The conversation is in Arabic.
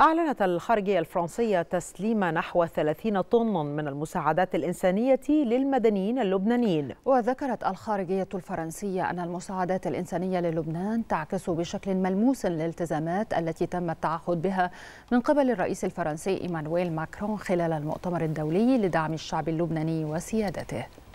أعلنت الخارجية الفرنسية تسليم نحو 30 طن من المساعدات الإنسانية للمدنيين اللبنانيين وذكرت الخارجية الفرنسية أن المساعدات الإنسانية للبنان تعكس بشكل ملموس الالتزامات التي تم التعهد بها من قبل الرئيس الفرنسي إيمانويل ماكرون خلال المؤتمر الدولي لدعم الشعب اللبناني وسيادته